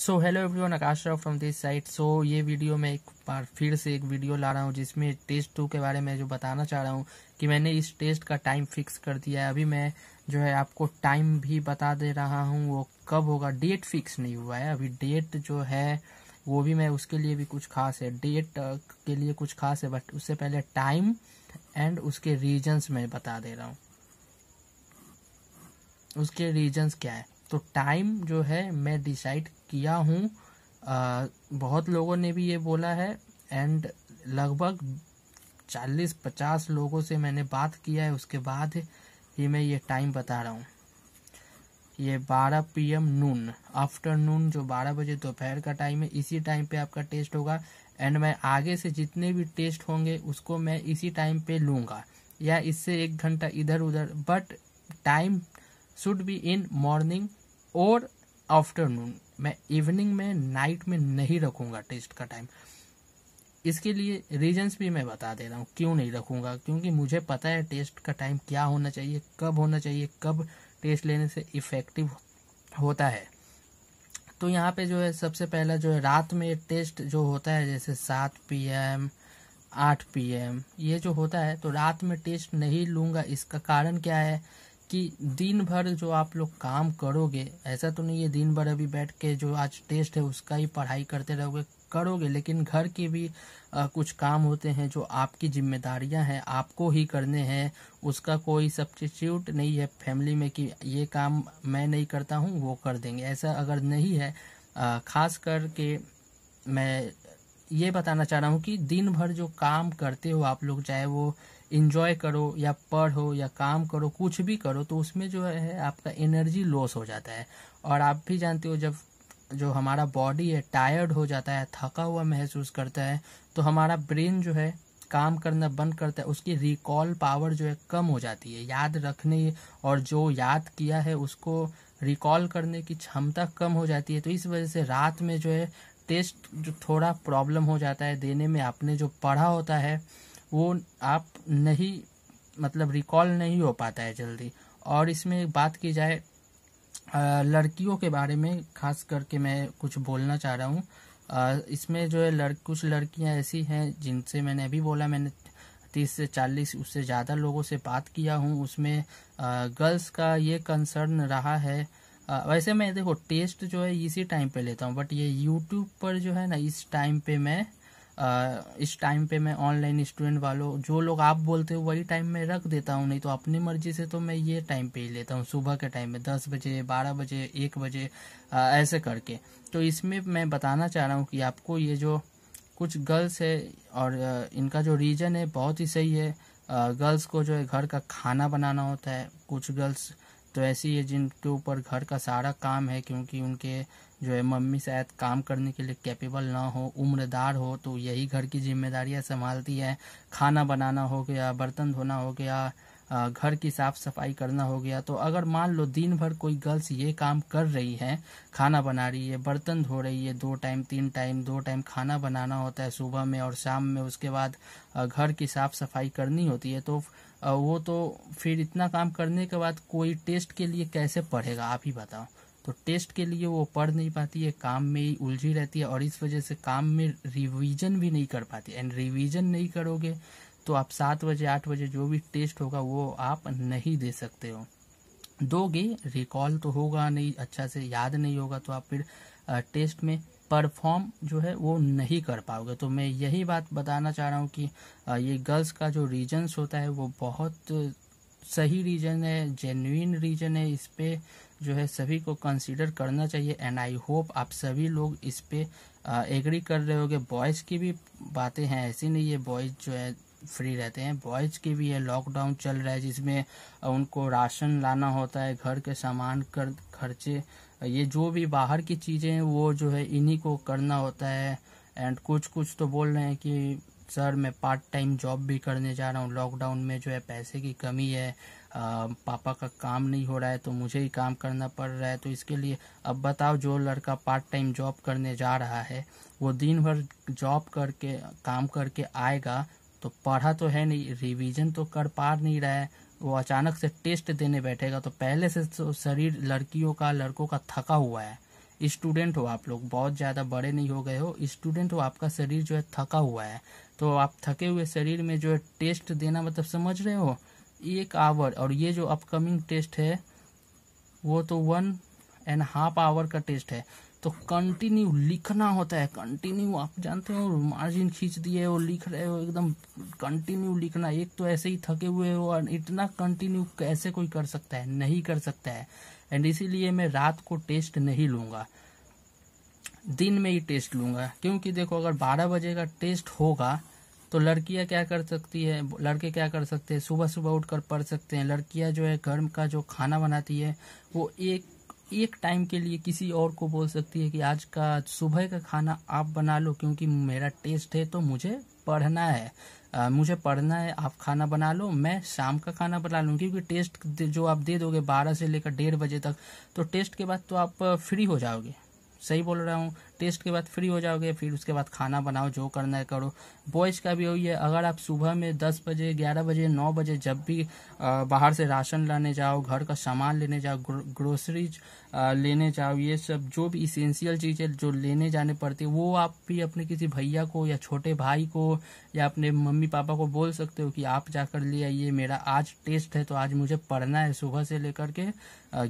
so hello everyone Aakash Rao from this site so ये video मैं एक बार फिर से एक वीडियो ला रहा हूँ जिसमें टेस्ट टू के बारे में जो बताना चाह रहा हूँ कि मैंने इस टेस्ट का टाइम फिक्स कर दिया है अभी मैं जो है आपको टाइम भी बता दे रहा हूँ वो कब होगा डेट फिक्स नहीं हुआ है अभी डेट जो है वो भी मैं उसके लिए भी कुछ खास है डेट के लिए कुछ खास है बट उससे पहले टाइम एंड उसके रीजन्स मैं बता दे रहा हूँ उसके रीजन्स क्या है तो टाइम जो है मैं डिसाइड किया हूँ बहुत लोगों ने भी ये बोला है एंड लगभग चालीस पचास लोगों से मैंने बात किया है उसके बाद ही मैं ये टाइम बता रहा हूँ ये 12 पीएम नून आफ्टरनून जो 12 बजे दोपहर का टाइम है इसी टाइम पे आपका टेस्ट होगा एंड मैं आगे से जितने भी टेस्ट होंगे उसको मैं इसी टाइम पे लूँगा या इससे एक घंटा इधर उधर but time should be in morning और आफ्टरनून मैं इवनिंग में नाइट में नहीं रखूंगा टेस्ट का टाइम इसके लिए रीजंस भी मैं बता दे रहा हूँ क्यों नहीं रखूँगा क्योंकि मुझे पता है टेस्ट का टाइम क्या होना चाहिए कब होना चाहिए कब टेस्ट लेने से इफ़ेक्टिव होता है तो यहाँ पे जो है सबसे पहला जो है रात में टेस्ट जो होता है जैसे सात पी एम आठ पी एम ये जो होता है तो रात में टेस्ट नहीं लूंगा इसका कारण क्या है कि दिन भर जो आप लोग काम करोगे ऐसा तो नहीं है दिन भर अभी बैठ के जो आज टेस्ट है उसका ही पढ़ाई करते रहोगे करोगे लेकिन घर के भी आ, कुछ काम होते हैं जो आपकी जिम्मेदारियां हैं आपको ही करने हैं उसका कोई सब्सिट्यूट नहीं है फैमिली में कि ये काम मैं नहीं करता हूँ वो कर देंगे ऐसा अगर नहीं है आ, खास करके मैं ये बताना चाह रहा हूँ कि दिन भर जो काम करते हो आप लोग चाहे वो इंजॉय करो या पढ़ो या काम करो कुछ भी करो तो उसमें जो है आपका एनर्जी लॉस हो जाता है और आप भी जानते हो जब जो हमारा बॉडी है टायर्ड हो जाता है थका हुआ महसूस करता है तो हमारा ब्रेन जो है काम करना बंद करता है उसकी रिकॉल पावर जो है कम हो जाती है याद रखने और जो याद किया है उसको रिकॉल करने की क्षमता कम हो जाती है तो इस वजह से रात में जो है टेस्ट जो थोड़ा प्रॉब्लम हो जाता है देने में आपने जो पढ़ा होता है वो आप नहीं मतलब रिकॉल नहीं हो पाता है जल्दी और इसमें बात की जाए लड़कियों के बारे में खास करके मैं कुछ बोलना चाह रहा हूँ इसमें जो है लड़ कुछ लड़कियाँ ऐसी हैं जिनसे मैंने अभी बोला मैंने तीस से चालीस उससे ज़्यादा लोगों से बात किया हूँ उसमें गर्ल्स का ये कंसर्न रहा है वैसे मैं देखो टेस्ट जो है इसी टाइम पे लेता हूँ बट ये यूट्यूब पर जो है ना इस टाइम पे मैं इस टाइम पे मैं ऑनलाइन स्टूडेंट वालों जो लोग आप बोलते हो वही टाइम में रख देता हूँ नहीं तो अपनी मर्जी से तो मैं ये टाइम पे ही लेता हूँ सुबह के टाइम में दस बजे बारह बजे एक बजे ऐसे करके तो इसमें मैं बताना चाह रहा हूँ कि आपको ये जो कुछ गर्ल्स है और इनका जो रीजन है बहुत ही सही है गर्ल्स को जो है घर का खाना बनाना होता है कुछ गर्ल्स तो ऐसी है जिनके ऊपर घर का सारा काम है क्योंकि उनके जो है मम्मी शायद काम करने के लिए कैपेबल ना हो उम्रदार हो तो यही घर की जिम्मेदारियाँ संभालती है खाना बनाना हो गया बर्तन धोना हो गया घर की साफ सफाई करना हो गया तो अगर मान लो दिन भर कोई गर्ल्स ये काम कर रही है खाना बना रही है बर्तन धो रही है दो टाइम तीन टाइम दो टाइम खाना बनाना होता है सुबह में और शाम में उसके बाद घर की साफ सफाई करनी होती है तो वो तो फिर इतना काम करने के बाद कोई टेस्ट के लिए कैसे पढ़ेगा आप ही बताओ तो टेस्ट के लिए वो पढ़ नहीं पाती है काम में ही उलझी रहती है और इस वजह से काम में रिवीजन भी नहीं कर पाती एंड रिवीजन नहीं करोगे तो आप सात बजे आठ बजे जो भी टेस्ट होगा वो आप नहीं दे सकते हो दोगे रिकॉल तो होगा नहीं अच्छा से याद नहीं होगा तो आप फिर टेस्ट में परफॉर्म जो है वो नहीं कर पाओगे तो मैं यही बात बताना चाह रहा हूँ कि ये गर्ल्स का जो रीजन्स होता है वो बहुत सही रीजन है जेन्यून रीजन है इस पर जो है सभी को कंसीडर करना चाहिए एंड आई होप आप सभी लोग इस पे एग्री कर रहे होगे बॉयज़ की भी बातें हैं ऐसी नहीं ये बॉयज़ जो है फ्री रहते हैं बॉयज़ की भी है लॉकडाउन चल रहा है जिसमें उनको राशन लाना होता है घर के सामान कर खर्चे ये जो भी बाहर की चीज़ें हैं वो जो है इन्हीं को करना होता है एंड कुछ कुछ तो बोल रहे हैं कि सर मैं पार्ट टाइम जॉब भी करने जा रहा हूँ लॉकडाउन में जो है पैसे की कमी है आ, पापा का काम नहीं हो रहा है तो मुझे ही काम करना पड़ रहा है तो इसके लिए अब बताओ जो लड़का पार्ट टाइम जॉब करने जा रहा है वो दिन भर जॉब करके काम करके आएगा तो पढ़ा तो है नहीं रिविज़न तो कर पा नहीं रहा है वो अचानक से टेस्ट देने बैठेगा तो पहले से तो शरीर लड़कियों का लड़कों का थका हुआ है स्टूडेंट हो आप लोग बहुत ज़्यादा बड़े नहीं हो गए हो स्टूडेंट हो आपका शरीर जो है थका हुआ है तो आप थके हुए शरीर में जो है टेस्ट देना मतलब समझ रहे हो एक आवर और ये जो अपकमिंग टेस्ट है वो तो वन एंड हाफ आवर का टेस्ट है तो कंटिन्यू लिखना होता है कंटिन्यू आप जानते हो मार्जिन खींच दिए हो लिख रहे हो एकदम कंटिन्यू लिखना एक तो ऐसे ही थके हुए हो और इतना कंटिन्यू कैसे कोई कर सकता है नहीं कर सकता है एंड इसीलिए मैं रात को टेस्ट नहीं लूँगा दिन में ही टेस्ट लूंगा क्योंकि देखो अगर बारह बजे का टेस्ट होगा तो लड़कियाँ क्या कर सकती है लड़के क्या कर सकते हैं सुबह सुबह उठकर पढ़ सकते हैं लड़कियाँ जो है घर का जो खाना बनाती है वो एक एक टाइम के लिए किसी और को बोल सकती है कि आज का सुबह का खाना आप बना लो क्योंकि मेरा टेस्ट है तो मुझे पढ़ना है आ, मुझे पढ़ना है आप खाना बना लो मैं शाम का खाना बना लूँ क्योंकि टेस्ट जो आप दे दोगे बारह से लेकर डेढ़ बजे तक तो टेस्ट के बाद तो आप फ्री हो जाओगे सही बोल रहा हूँ टेस्ट के बाद फ्री हो जाओगे फिर उसके बाद खाना बनाओ जो करना है करो बॉयज़ का भी वही है अगर आप सुबह में दस बजे ग्यारह बजे नौ बजे जब भी बाहर से राशन लाने जाओ घर का सामान लेने जाओ ग्रोसरीज लेने जाओ ये सब जो भी इसेंशियल चीज़ें जो लेने जाने पड़ती है वो आप भी अपने किसी भैया को या छोटे भाई को या अपने मम्मी पापा को बोल सकते हो कि आप जाकर ले आइए मेरा आज टेस्ट है तो आज मुझे पढ़ना है सुबह से लेकर के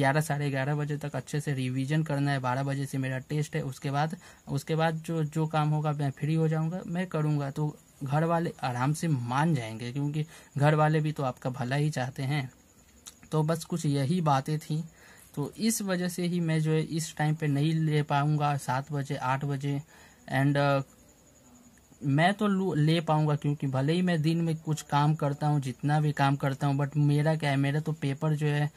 ग्यारह साढ़े ग्यारह बजे तक अच्छे से रिवीजन करना है बारह बजे से मेरा टेस्ट है उसके बाद उसके बाद जो जो काम होगा मैं फ्री हो जाऊंगा मैं करूंगा तो घर वाले आराम से मान जाएंगे क्योंकि घर वाले भी तो आपका भला ही चाहते हैं तो बस कुछ यही बातें थी तो इस वजह से ही मैं जो है इस टाइम पे नहीं ले पाऊंगा सात बजे आठ बजे एंड मैं तो ले पाऊंगा क्योंकि भले ही मैं दिन में कुछ काम करता हूँ जितना भी काम करता हूँ बट मेरा क्या है मेरा तो पेपर जो है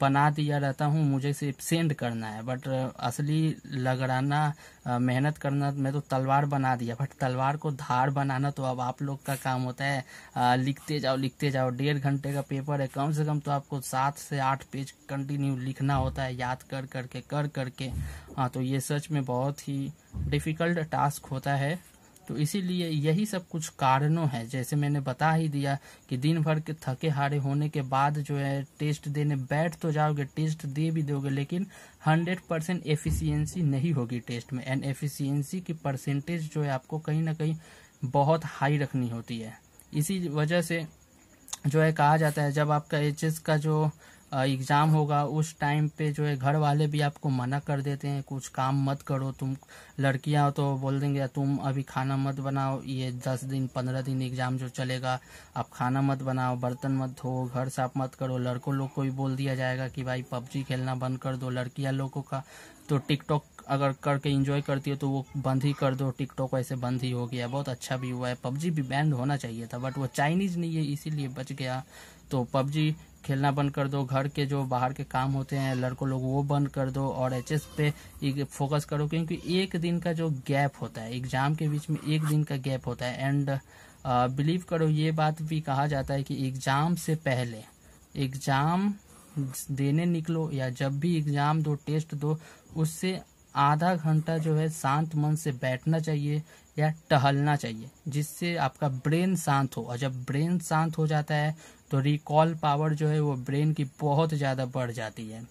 बना दिया रहता हूँ मुझे सिर्फ सेंड करना है बट असली लगड़ाना मेहनत करना मैं तो तलवार बना दिया बट तलवार को धार बनाना तो अब आप लोग का काम होता है लिखते जाओ लिखते जाओ डेढ़ घंटे का पेपर है कम से कम तो आपको सात से आठ पेज कंटिन्यू लिखना होता है याद कर करके कर करके हाँ तो ये सच में बहुत ही डिफिकल्ट टास्क होता है तो इसीलिए यही सब कुछ कारणों है जैसे मैंने बता ही दिया कि दिन भर के थके हारे होने के बाद जो है टेस्ट देने बैठ तो जाओगे टेस्ट दे भी दोगे लेकिन 100 परसेंट एफिसियंसी नहीं होगी टेस्ट में एंड एफिसियंसी की परसेंटेज जो है आपको कहीं ना कहीं बहुत हाई रखनी होती है इसी वजह से जो है कहा जाता है जब आपका एच का जो एग्ज़ाम होगा उस टाइम पे जो है घर वाले भी आपको मना कर देते हैं कुछ काम मत करो तुम लड़कियां तो बोल देंगे तुम अभी खाना मत बनाओ ये दस दिन पंद्रह दिन एग्ज़ाम जो चलेगा आप खाना मत बनाओ बर्तन मत धो घर साफ मत करो लड़कों लोग को भी बोल दिया जाएगा कि भाई पबजी खेलना बंद कर दो लड़कियां लोगों का तो टिकटॉक अगर करके इंजॉय करती हो तो वो बंद ही कर दो टिकटॉक ऐसे बंद ही हो गया बहुत अच्छा भी हुआ है पबजी भी बैंड होना चाहिए था बट वो चाइनीज नहीं है इसीलिए बच गया तो पबजी खेलना बंद कर दो घर के जो बाहर के काम होते हैं लड़कों लोग वो बंद कर दो और एचएस पे फोकस करो क्योंकि एक दिन का जो गैप होता है एग्जाम के बीच में एक दिन का गैप होता है एंड बिलीव uh, करो ये बात भी कहा जाता है कि एग्जाम से पहले एग्जाम देने निकलो या जब भी एग्जाम दो टेस्ट दो उससे आधा घंटा जो है शांत मन से बैठना चाहिए या टहलना चाहिए जिससे आपका ब्रेन शांत हो और जब ब्रेन शांत हो जाता है तो रिकॉल पावर जो है वो ब्रेन की बहुत ज़्यादा बढ़ जाती है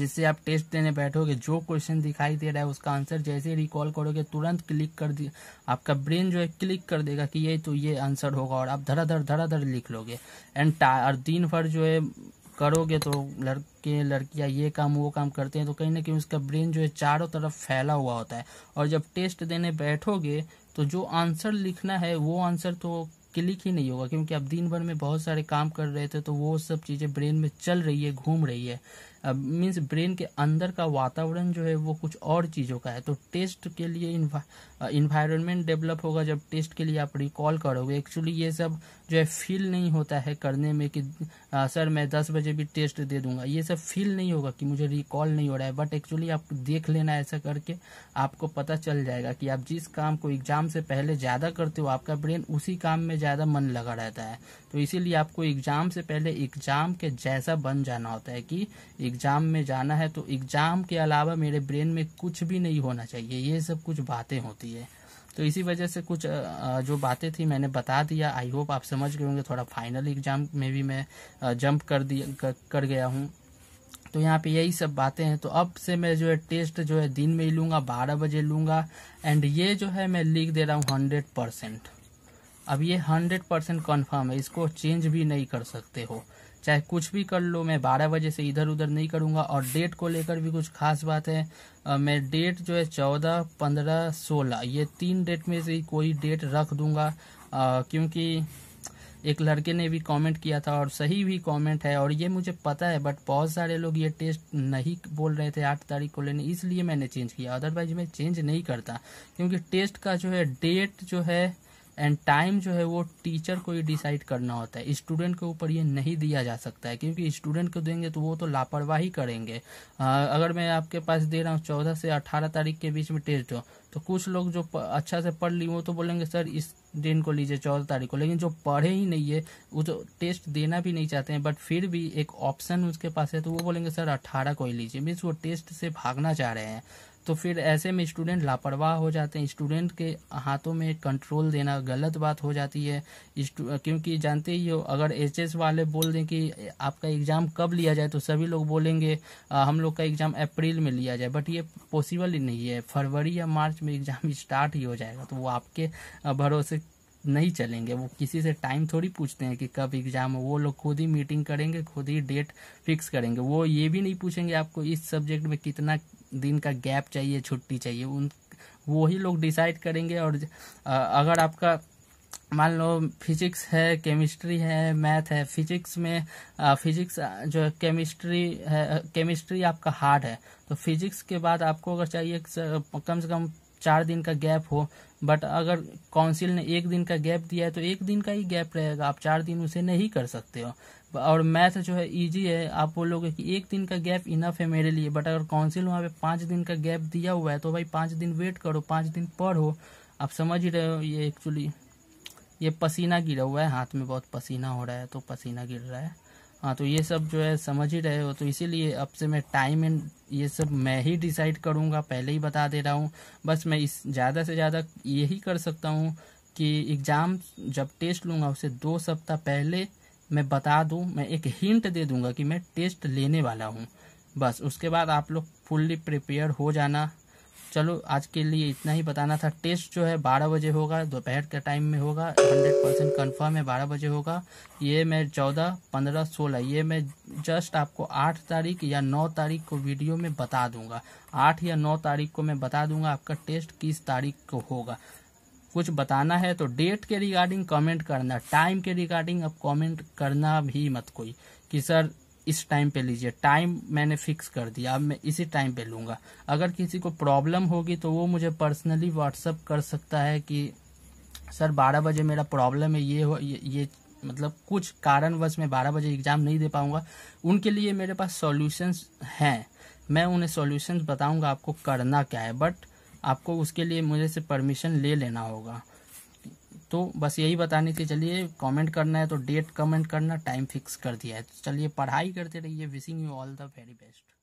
जिससे आप टेस्ट देने बैठोगे जो क्वेश्चन दिखाई दे रहा है उसका आंसर जैसे ही रिकॉल करोगे तुरंत क्लिक कर दी आपका ब्रेन जो है क्लिक कर देगा कि ये तो ये आंसर होगा और आप धड़ाधड़ धड़ाधड़ लिख लोगे एंड और दिन भर जो है करोगे तो लड़के लड़कियां ये काम वो काम करते हैं तो कहीं ना कहीं उसका ब्रेन जो है चारों तरफ फैला हुआ होता है और जब टेस्ट देने बैठोगे तो जो आंसर लिखना है वो आंसर तो क्लिक ही नहीं होगा क्योंकि आप दिन भर में बहुत सारे काम कर रहे थे तो वो सब चीज़ें ब्रेन में चल रही है घूम रही है मीन्स ब्रेन के अंदर का वातावरण जो है वो कुछ और चीज़ों का है तो टेस्ट के लिए इन्वायरमेंट डेवलप uh, होगा जब टेस्ट के लिए आप रिकॉल करोगे एक्चुअली ये सब जो है फील नहीं होता है करने में कि आ, uh, सर मैं दस बजे भी टेस्ट दे दूंगा ये सब फील नहीं होगा कि मुझे रिकॉल नहीं हो रहा है बट एक्चुअली आप देख लेना ऐसा करके आपको पता चल जाएगा कि आप जिस काम को एग्जाम से पहले ज़्यादा करते हो आपका ब्रेन उसी काम में ज़्यादा मन लगा रहता है तो इसीलिए आपको एग्जाम से पहले एग्जाम के जैसा बन जाना होता है कि एग्जाम में जाना है तो एग्जाम के अलावा मेरे ब्रेन में कुछ भी नहीं होना चाहिए ये सब कुछ बातें होती है तो इसी वजह से कुछ जो बातें थी मैंने बता दिया आई होप आप समझ गए होंगे थोड़ा फाइनल एग्जाम में भी मैं जंप कर दिया कर गया हूँ तो यहाँ पे यही सब बातें हैं तो अब से मैं जो है टेस्ट जो है दिन में ही लूंगा बारह बजे लूंगा एंड ये जो है मैं लिख दे रहा हूँ हंड्रेड परसेंट अब ये हंड्रेड परसेंट कन्फर्म है इसको चेंज भी नहीं कर सकते हो चाहे कुछ भी कर लो मैं बारह बजे से इधर उधर नहीं करूँगा और डेट को लेकर भी कुछ खास बात है आ, मैं डेट जो है चौदह पंद्रह सोलह ये तीन डेट में से कोई डेट रख दूंगा आ, क्योंकि एक लड़के ने भी कमेंट किया था और सही भी कमेंट है और ये मुझे पता है बट बहुत सारे लोग ये टेस्ट नहीं बोल रहे थे आठ तारीख को लेने इसलिए मैंने चेंज किया अदरवाइज मैं चेंज नहीं करता क्योंकि टेस्ट का जो है डेट जो है एंड टाइम जो है वो टीचर को ही डिसाइड करना होता है स्टूडेंट के ऊपर ये नहीं दिया जा सकता है क्योंकि स्टूडेंट को देंगे तो वो तो लापरवाही करेंगे आ, अगर मैं आपके पास दे रहा हूँ चौदह से अठारह तारीख के बीच में टेस्ट हो तो कुछ लोग जो अच्छा से पढ़ ली वो तो बोलेंगे सर इस दिन को लीजिए चौदह तारीख को लेकिन जो पढ़े ही नहीं है वो तो टेस्ट देना भी नहीं चाहते हैं बट फिर भी एक ऑप्शन उसके पास है तो वो बोलेंगे सर अट्ठारह को ही लीजिए मीन्स वो टेस्ट से भागना चाह रहे हैं तो फिर ऐसे में स्टूडेंट लापरवाह हो जाते हैं स्टूडेंट के हाथों में कंट्रोल देना गलत बात हो जाती है क्योंकि जानते ही हो अगर एचएस वाले बोल दें कि आपका एग्ज़ाम कब लिया जाए तो सभी लोग बोलेंगे हम लोग का एग्ज़ाम अप्रैल में लिया जाए बट ये पॉसिबल ही नहीं है फरवरी या मार्च में एग्ज़ाम स्टार्ट ही हो जाएगा तो वो आपके भरोसे नहीं चलेंगे वो किसी से टाइम थोड़ी पूछते हैं कि कब एग्जाम हो वो लोग खुद ही मीटिंग करेंगे खुद ही डेट फिक्स करेंगे वो ये भी नहीं पूछेंगे आपको इस सब्जेक्ट में कितना दिन का गैप चाहिए छुट्टी चाहिए उन वो ही लोग डिसाइड करेंगे और अगर आपका मान लो फिजिक्स है केमिस्ट्री है मैथ है फिजिक्स में फिजिक्स जो है केमिस्ट्री है केमिस्ट्री आपका हार्ड है तो फिजिक्स के बाद आपको अगर चाहिए कम से कम चार दिन का गैप हो बट अगर काउंसिल ने एक दिन का गैप दिया है तो एक दिन का ही गैप रहेगा आप चार दिन उसे नहीं कर सकते हो और मैथ जो है इजी है आप बोलोगे कि एक दिन का गैप इनफ है मेरे लिए बट अगर काउंसिल वहाँ पे पाँच दिन का गैप दिया हुआ है तो भाई पाँच दिन वेट करो पाँच दिन पढ़ो आप समझ ही रहे हो ये एक्चुअली ये पसीना गिरा हुआ है हाथ में बहुत पसीना हो रहा है तो पसीना गिर रहा है हाँ तो ये सब जो है समझ ही रहे हो तो इसीलिए अब से मैं टाइम एंड ये सब मैं ही डिसाइड करूँगा पहले ही बता दे रहा हूँ बस मैं इस ज़्यादा से ज़्यादा यही कर सकता हूँ कि एग्ज़ाम जब टेस्ट लूँगा उसे दो सप्ताह पहले मैं बता दूँ मैं एक हिंट दे दूँगा कि मैं टेस्ट लेने वाला हूँ बस उसके बाद आप लोग फुल्ली प्रिपेयर हो जाना चलो आज के लिए इतना ही बताना था टेस्ट जो है बारह बजे होगा दोपहर के टाइम में होगा हंड्रेड परसेंट कन्फर्म है बारह बजे होगा ये मैं चौदह पंद्रह सोलह ये मैं जस्ट आपको आठ तारीख या नौ तारीख को वीडियो में बता दूंगा आठ या नौ तारीख को मैं बता दूंगा आपका टेस्ट किस तारीख को होगा कुछ बताना है तो डेट के रिगार्डिंग कमेंट करना टाइम के रिगार्डिंग अब कमेंट करना भी मत कोई कि सर इस टाइम पे लीजिए टाइम मैंने फिक्स कर दिया अब मैं इसी टाइम पे लूँगा अगर किसी को प्रॉब्लम होगी तो वो मुझे पर्सनली व्हाट्सअप कर सकता है कि सर बारह बजे मेरा प्रॉब्लम है ये हो ये, ये मतलब कुछ कारणवश मैं बारह बजे एग्ज़ाम नहीं दे पाऊंगा उनके लिए मेरे पास सॉल्यूशंस हैं मैं उन्हें सॉल्यूशंस बताऊंगा आपको करना क्या है बट आपको उसके लिए मुझे से परमिशन ले लेना होगा तो बस यही बतानी थी चलिए कमेंट करना है तो डेट कमेंट करना टाइम फिक्स कर दिया है तो चलिए पढ़ाई करते रहिए wishing you all the very best